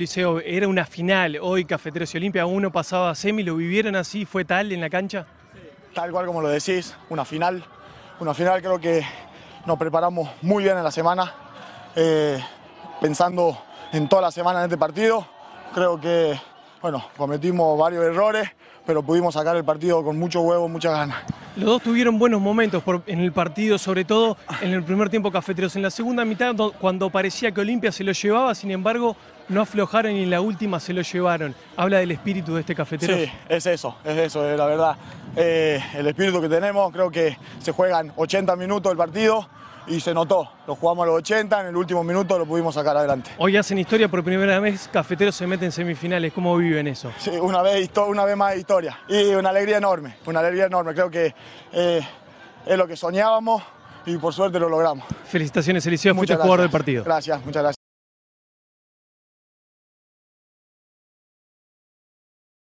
Liceo, era una final, hoy Cafeteros y Olimpia, uno pasaba a semi, ¿lo vivieron así? ¿Fue tal en la cancha? Tal cual como lo decís, una final. Una final creo que nos preparamos muy bien en la semana, eh, pensando en toda la semana en este partido. Creo que bueno, cometimos varios errores, pero pudimos sacar el partido con mucho huevo, mucha ganas. Los dos tuvieron buenos momentos por, en el partido, sobre todo en el primer tiempo cafeteros. En la segunda mitad, cuando parecía que Olimpia se lo llevaba, sin embargo, no aflojaron y en la última se lo llevaron. Habla del espíritu de este cafetero. Sí, es eso, es eso, la verdad. Eh, el espíritu que tenemos, creo que se juegan 80 minutos el partido y se notó. Lo jugamos a los 80, en el último minuto lo pudimos sacar adelante. Hoy hacen historia por primera vez, Cafeteros se mete en semifinales, ¿cómo viven eso? Sí, una vez, una vez más historia y una alegría enorme, una alegría enorme. Creo que eh, es lo que soñábamos y por suerte lo logramos. Felicitaciones, Eliseo, fuiste jugador del partido. Gracias, muchas gracias.